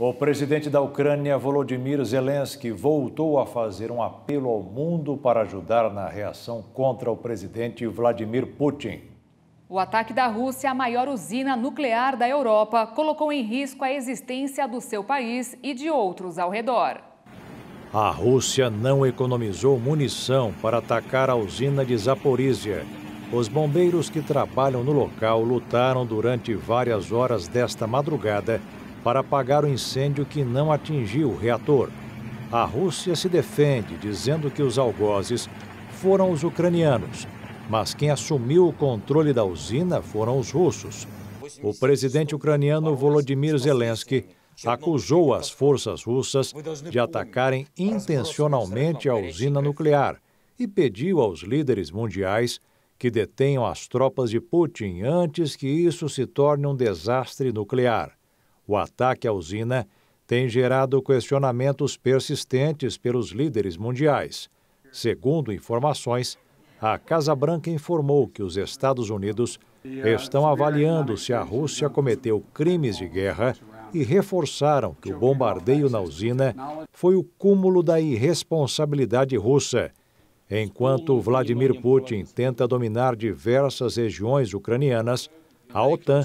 O presidente da Ucrânia, Volodymyr Zelensky, voltou a fazer um apelo ao mundo para ajudar na reação contra o presidente Vladimir Putin. O ataque da Rússia à maior usina nuclear da Europa colocou em risco a existência do seu país e de outros ao redor. A Rússia não economizou munição para atacar a usina de Zaporizhia. Os bombeiros que trabalham no local lutaram durante várias horas desta madrugada para apagar o incêndio que não atingiu o reator. A Rússia se defende, dizendo que os algozes foram os ucranianos, mas quem assumiu o controle da usina foram os russos. O presidente ucraniano Volodymyr Zelensky acusou as forças russas de atacarem intencionalmente a usina nuclear e pediu aos líderes mundiais que detenham as tropas de Putin antes que isso se torne um desastre nuclear. O ataque à usina tem gerado questionamentos persistentes pelos líderes mundiais. Segundo informações, a Casa Branca informou que os Estados Unidos estão avaliando se a Rússia cometeu crimes de guerra e reforçaram que o bombardeio na usina foi o cúmulo da irresponsabilidade russa. Enquanto Vladimir Putin tenta dominar diversas regiões ucranianas, a OTAN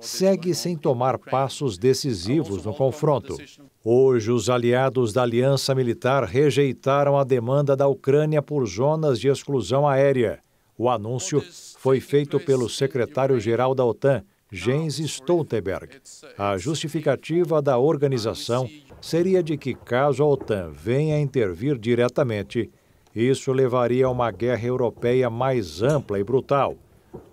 segue sem tomar passos decisivos no confronto. Hoje, os aliados da aliança militar rejeitaram a demanda da Ucrânia por zonas de exclusão aérea. O anúncio foi feito pelo secretário-geral da OTAN, Jens Stoltenberg. A justificativa da organização seria de que, caso a OTAN venha a intervir diretamente, isso levaria a uma guerra europeia mais ampla e brutal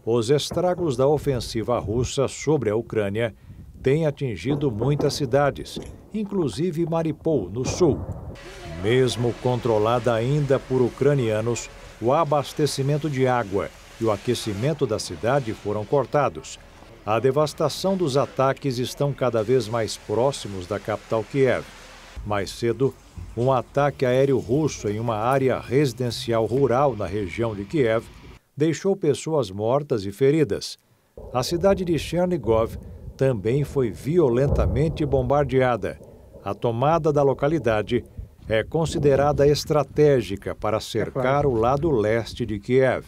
os estragos da ofensiva russa sobre a Ucrânia têm atingido muitas cidades, inclusive Mariupol, no sul. Mesmo controlada ainda por ucranianos, o abastecimento de água e o aquecimento da cidade foram cortados. A devastação dos ataques estão cada vez mais próximos da capital Kiev. Mais cedo, um ataque aéreo russo em uma área residencial rural na região de Kiev deixou pessoas mortas e feridas. A cidade de Chernigov também foi violentamente bombardeada. A tomada da localidade é considerada estratégica para cercar é o lado leste de Kiev.